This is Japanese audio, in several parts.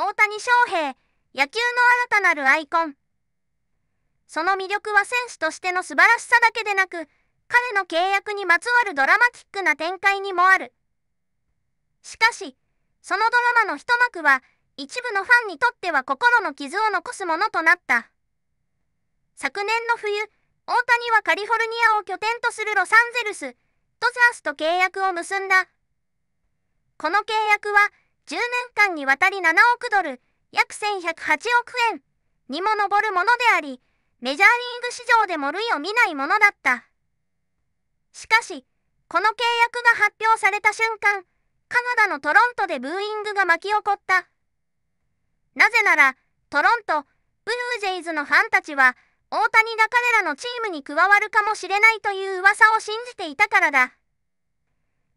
大谷翔平、野球の新たなるアイコン。その魅力は選手としての素晴らしさだけでなく、彼の契約にまつわるドラマティックな展開にもある。しかし、そのドラマの一幕は、一部のファンにとっては心の傷を残すものとなった。昨年の冬、大谷はカリフォルニアを拠点とするロサンゼルス、ドジャースと契約を結んだ。この契約は、10年間にわたり7億ドル、約1108億円にも上るものであり、メジャーリーグ史上でも類を見ないものだった。しかし、この契約が発表された瞬間、カナダのトロントでブーイングが巻き起こった。なぜなら、トロント、ブルージェイズのファンたちは、大谷が彼らのチームに加わるかもしれないという噂を信じていたからだ。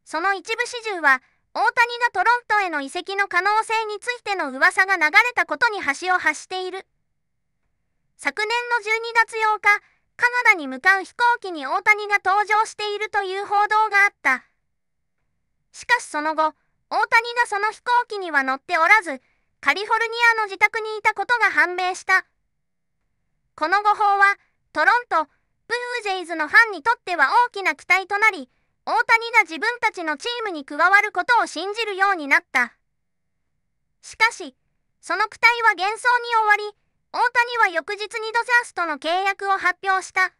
その一部始終は、大谷がトロントへの移籍の可能性についての噂が流れたことに端を発している。昨年の12月8日、カナダに向かう飛行機に大谷が搭乗しているという報道があった。しかしその後、大谷がその飛行機には乗っておらず、カリフォルニアの自宅にいたことが判明した。この誤報は、トロント、ブルージェイズのファンにとっては大きな期待となり、大谷が自分たちのチームに加わることを信じるようになった。しかし、その期待は幻想に終わり、大谷は翌日にドジャースとの契約を発表した。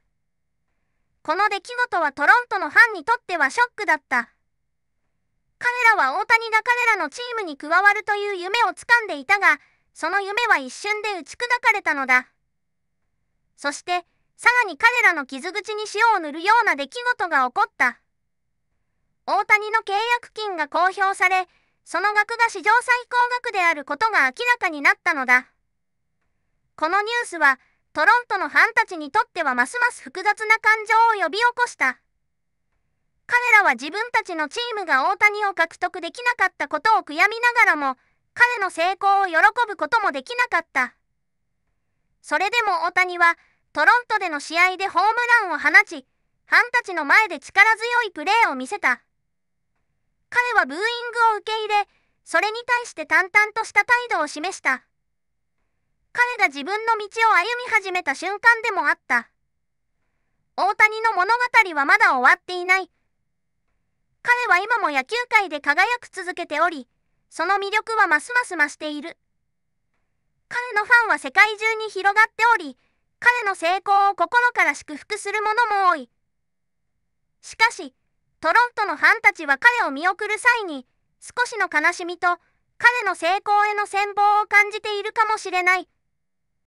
この出来事はトロントのファンにとってはショックだった。彼らは大谷が彼らのチームに加わるという夢をつかんでいたが、その夢は一瞬で打ち砕かれたのだ。そして、さらに彼らの傷口に塩を塗るような出来事が起こった。大谷の契約金が公表され、その額が史上最高額であることが明らかになったのだ。このニュースは、トロントのファンたちにとってはますます複雑な感情を呼び起こした。彼らは自分たちのチームが大谷を獲得できなかったことを悔やみながらも、彼の成功を喜ぶこともできなかった。それでも大谷は、トロントでの試合でホームランを放ち、ファンたちの前で力強いプレーを見せた。彼はブーイングを受け入れ、それに対して淡々とした態度を示した。彼が自分の道を歩み始めた瞬間でもあった。大谷の物語はまだ終わっていない。彼は今も野球界で輝く続けており、その魅力はますます増している。彼のファンは世界中に広がっており、彼の成功を心から祝福する者も多い。しかし、トロントのファンたちは彼を見送る際に、少しの悲しみと、彼の成功への羨望を感じているかもしれない。